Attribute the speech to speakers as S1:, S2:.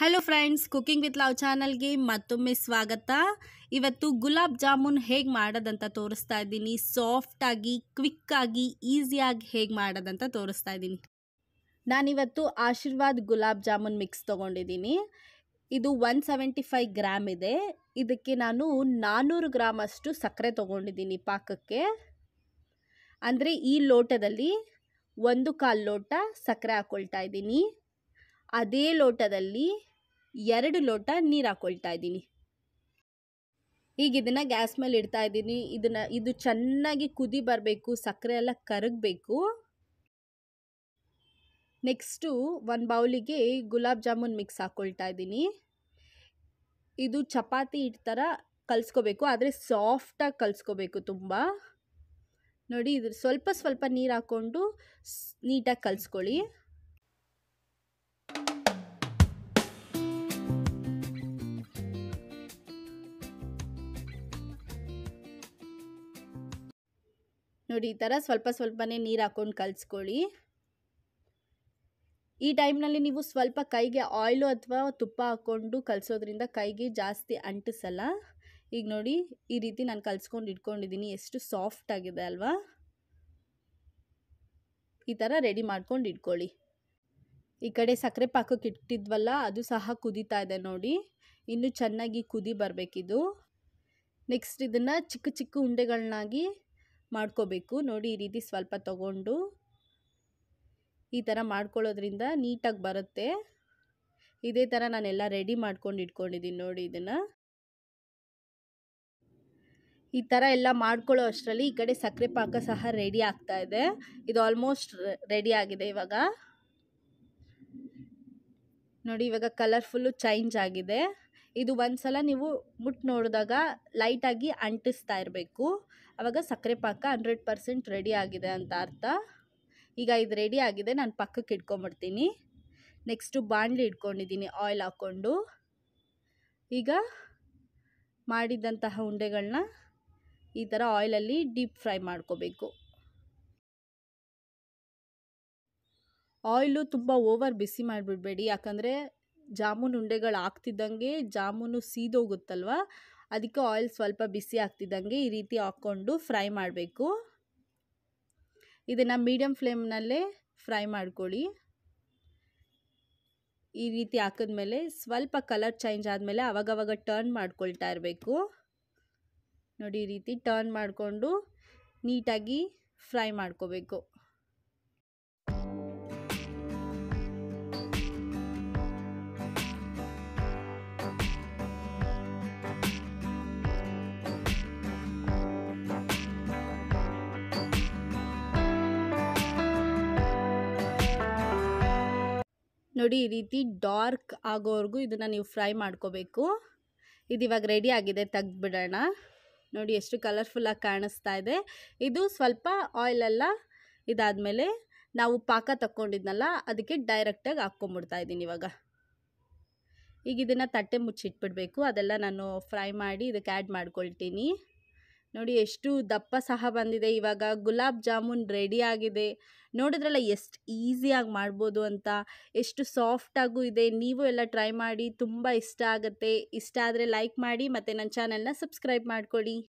S1: hello friends cooking with love ಚಾನಲ್ಗೆ ಮತ್ತೊಮ್ಮೆ ಸ್ವಾಗತ ಇವತ್ತು ಗುಲಾಬ್ ಜಾಮೂನ್ ಹೇಗೆ ಮಾಡೋದಂತ ತೋರಿಸ್ತಾ ಇದ್ದೀನಿ ಸಾಫ್ಟಾಗಿ ಕ್ವಿಕ್ಕಾಗಿ ಈಸಿಯಾಗಿ ಹೇಗೆ ಮಾಡೋದಂತ ತೋರಿಸ್ತಾ ಇದ್ದೀನಿ ನಾನಿವತ್ತು ಆಶೀರ್ವಾದ್ ಗುಲಾಬ್ ಜಾಮೂನ್ ಮಿಕ್ಸ್ ತೊಗೊಂಡಿದ್ದೀನಿ ಇದು ಒನ್ ಸೆವೆಂಟಿ ಫೈವ್ ಗ್ರಾಮ್ ಇದೆ ಇದಕ್ಕೆ ನಾನು ನಾನ್ನೂರು ಗ್ರಾಮ್ ಅಷ್ಟು ಸಕ್ಕರೆ ತೊಗೊಂಡಿದ್ದೀನಿ ಪಾಕಕ್ಕೆ ಅಂದರೆ ಈ ಲೋಟದಲ್ಲಿ ಒಂದು ಕಾಲು ಲೋಟ ಸಕ್ಕರೆ ಹಾಕ್ಕೊಳ್ತಾ ಇದ್ದೀನಿ ಅದೇ ಲೋಟದಲ್ಲಿ ಎರಡು ಲೋಟ ನೀರು ಹಾಕ್ಕೊಳ್ತಾ ಇದ್ದೀನಿ ಈಗ ಇದನ್ನು ಗ್ಯಾಸ್ ಮೇಲೆ ಇಡ್ತಾ ಇದ್ದೀನಿ ಇದನ್ನು ಇದು ಚೆನ್ನಾಗಿ ಕುದಿ ಬರಬೇಕು ಸಕ್ಕರೆ ಎಲ್ಲ ಕರಗಬೇಕು ನೆಕ್ಸ್ಟು ಒಂದು ಬೌಲಿಗೆ ಗುಲಾಬ್ ಜಾಮೂನ್ ಮಿಕ್ಸ್ ಹಾಕ್ಕೊಳ್ತಾ ಇದ್ದೀನಿ ಇದು ಚಪಾತಿ ಹಿಟ್ಟು ಥರ ಕಲಿಸ್ಕೋಬೇಕು ಆದರೆ ಸಾಫ್ಟಾಗಿ ಕಲಿಸ್ಕೋಬೇಕು ತುಂಬ ನೋಡಿ ಇದ್ರ ಸ್ವಲ್ಪ ಸ್ವಲ್ಪ ನೀರು ಹಾಕ್ಕೊಂಡು ನೀಟಾಗಿ ಕಲಿಸ್ಕೊಳ್ಳಿ ನೋಡಿ ಈ ಥರ ಸ್ವಲ್ಪ ಸ್ವಲ್ಪನೇ ನೀರು ಹಾಕ್ಕೊಂಡು ಕಲಿಸ್ಕೊಳ್ಳಿ ಈ ಟೈಮ್ನಲ್ಲಿ ನೀವು ಸ್ವಲ್ಪ ಕೈಗೆ ಆಯಿಲು ಅಥವಾ ತುಪ್ಪ ಹಾಕ್ಕೊಂಡು ಕಲಿಸೋದ್ರಿಂದ ಕೈಗೆ ಜಾಸ್ತಿ ಅಂಟಿಸಲ್ಲ ಈಗ ನೋಡಿ ಈ ರೀತಿ ನಾನು ಕಲಿಸ್ಕೊಂಡು ಇಟ್ಕೊಂಡಿದ್ದೀನಿ ಎಷ್ಟು ಸಾಫ್ಟ್ ಆಗಿದೆ ಅಲ್ವಾ ಈ ಥರ ರೆಡಿ ಮಾಡ್ಕೊಂಡು ಇಟ್ಕೊಳ್ಳಿ ಈ ಕಡೆ ಸಕ್ಕರೆ ಪಾಕಕ್ಕೆ ಇಟ್ಟಿದ್ವಲ್ಲ ಅದು ಸಹ ಕುದೀತಾ ಇದೆ ನೋಡಿ ಇನ್ನೂ ಚೆನ್ನಾಗಿ ಕುದಿ ಬರಬೇಕಿದು ನೆಕ್ಸ್ಟ್ ಇದನ್ನು ಚಿಕ್ಕ ಚಿಕ್ಕ ಉಂಡೆಗಳನ್ನಾಗಿ ಮಾಡ್ಕೋಬೇಕು ನೋಡಿ ಈ ರೀತಿ ಸ್ವಲ್ಪ ತಗೊಂಡು ಈ ಥರ ಮಾಡ್ಕೊಳ್ಳೋದ್ರಿಂದ ನೀಟಾಗಿ ಬರುತ್ತೆ ಇದೇ ಥರ ನಾನೆಲ್ಲ ರೆಡಿ ಮಾಡ್ಕೊಂಡು ಇಟ್ಕೊಂಡಿದ್ದೀನಿ ನೋಡಿ ಇದನ್ನು ಈ ಥರ ಎಲ್ಲ ಮಾಡ್ಕೊಳ್ಳೋ ಅಷ್ಟರಲ್ಲಿ ಈ ಕಡೆ ಸಕ್ಕರೆ ಪಾಕ ಸಹ ರೆಡಿ ಆಗ್ತಾ ಇದೆ ಇದು ಆಲ್ಮೋಸ್ಟ್ ರೆಡಿ ಆಗಿದೆ ಇವಾಗ ನೋಡಿ ಇವಾಗ ಕಲರ್ಫುಲ್ಲು ಚೇಂಜ್ ಆಗಿದೆ ಇದು ಒಂದು ಸಲ ನೀವು ಮುಟ್ಟು ನೋಡಿದಾಗ ಲೈಟಾಗಿ ಅಂಟಿಸ್ತಾ ಇರಬೇಕು ಆವಾಗ ಸಕ್ಕರೆ ಪಾಕ ಹಂಡ್ರೆಡ್ ಪರ್ಸೆಂಟ್ ರೆಡಿ ಆಗಿದೆ ಅಂತ ಅರ್ಥ ಈಗ ಇದು ರೆಡಿ ಆಗಿದೆ ನಾನು ಪಕ್ಕಕ್ಕೆ ಇಟ್ಕೊಂಬಿಡ್ತೀನಿ ನೆಕ್ಸ್ಟು ಬಾಣಲಿ ಇಟ್ಕೊಂಡಿದ್ದೀನಿ ಆಯಿಲ್ ಹಾಕ್ಕೊಂಡು ಈಗ ಮಾಡಿದಂತಹ ಉಂಡೆಗಳನ್ನ ಈ ಥರ ಆಯಿಲಲ್ಲಿ ಡೀಪ್ ಫ್ರೈ ಮಾಡ್ಕೋಬೇಕು ಆಯಿಲು ತುಂಬ ಓವರ್ ಬಿಸಿ ಮಾಡಿಬಿಡ್ಬೇಡಿ ಯಾಕಂದರೆ ಜಾಮೂನು ಉಂಡೆಗಳು ಆಗ್ತಿದ್ದಂಗೆ ಜಾಮೂನು ಸೀದೋಗುತ್ತಲ್ವ ಅದಕ್ಕೆ ಆಯಿಲ್ ಸ್ವಲ್ಪ ಬಿಸಿ ಆಗ್ತಿದ್ದಂಗೆ ಈ ರೀತಿ ಹಾಕ್ಕೊಂಡು ಫ್ರೈ ಮಾಡಬೇಕು ಇದನ್ನು ಮೀಡಿಯಮ್ ಫ್ಲೇಮ್ನಲ್ಲೇ ಫ್ರೈ ಮಾಡ್ಕೊಳ್ಳಿ ಈ ರೀತಿ ಹಾಕಿದ್ಮೇಲೆ ಸ್ವಲ್ಪ ಕಲರ್ ಚೇಂಜ್ ಆದಮೇಲೆ ಅವಾಗವಾಗ ಟರ್ನ್ ಮಾಡ್ಕೊಳ್ತಾ ಇರಬೇಕು ನೋಡಿ ಈ ರೀತಿ ಟರ್ನ್ ಮಾಡಿಕೊಂಡು ನೀಟಾಗಿ ಫ್ರೈ ಮಾಡ್ಕೋಬೇಕು ನೋಡಿ ಈ ರೀತಿ ಡಾರ್ಕ್ ಆಗೋವರೆಗೂ ಇದನ್ನು ನೀವು ಫ್ರೈ ಮಾಡ್ಕೋಬೇಕು ಇದು ಇವಾಗ ರೆಡಿ ಆಗಿದೆ ತೆಗ್ದುಬಿಡೋಣ ನೋಡಿ ಎಷ್ಟು ಕಲರ್ಫುಲ್ಲಾಗಿ ಕಾಣಿಸ್ತಾ ಇದೆ ಇದು ಸ್ವಲ್ಪ ಆಯಿಲೆಲ್ಲ ಇದಾದಮೇಲೆ ನಾವು ಪಾಕ ತಕ್ಕೊಂಡಿದ್ನಲ್ಲ ಅದಕ್ಕೆ ಡೈರೆಕ್ಟಾಗಿ ಹಾಕ್ಕೊಂಬಿಡ್ತಾ ಇದ್ದೀನಿ ಇವಾಗ ಈಗ ಇದನ್ನು ತಟ್ಟೆ ಮುಚ್ಚಿಟ್ಬಿಡಬೇಕು ಅದೆಲ್ಲ ನಾನು ಫ್ರೈ ಮಾಡಿ ಇದಕ್ಕೆ ಆ್ಯಡ್ ಮಾಡ್ಕೊಳ್ತೀನಿ ನೋಡಿ ಎಷ್ಟು ದಪ್ಪ ಸಹ ಬಂದಿದೆ ಇವಾಗ ಗುಲಾಬ್ ಜಾಮೂನ್ ರೆಡಿ ಆಗಿದೆ ನೋಡಿದ್ರಲ್ಲ ಎಷ್ಟು ಈಸಿಯಾಗಿ ಮಾಡ್ಬೋದು ಅಂತ ಎಷ್ಟು ಸಾಫ್ಟಾಗೂ ಇದೆ ನೀವು ಎಲ್ಲ ಟ್ರೈ ಮಾಡಿ ತುಂಬ ಇಷ್ಟ ಆಗುತ್ತೆ ಇಷ್ಟ ಆದರೆ ಲೈಕ್ ಮಾಡಿ ಮತ್ತು ನನ್ನ ಚಾನೆಲ್ನ ಸಬ್ಸ್ಕ್ರೈಬ್ ಮಾಡ್ಕೊಳ್ಳಿ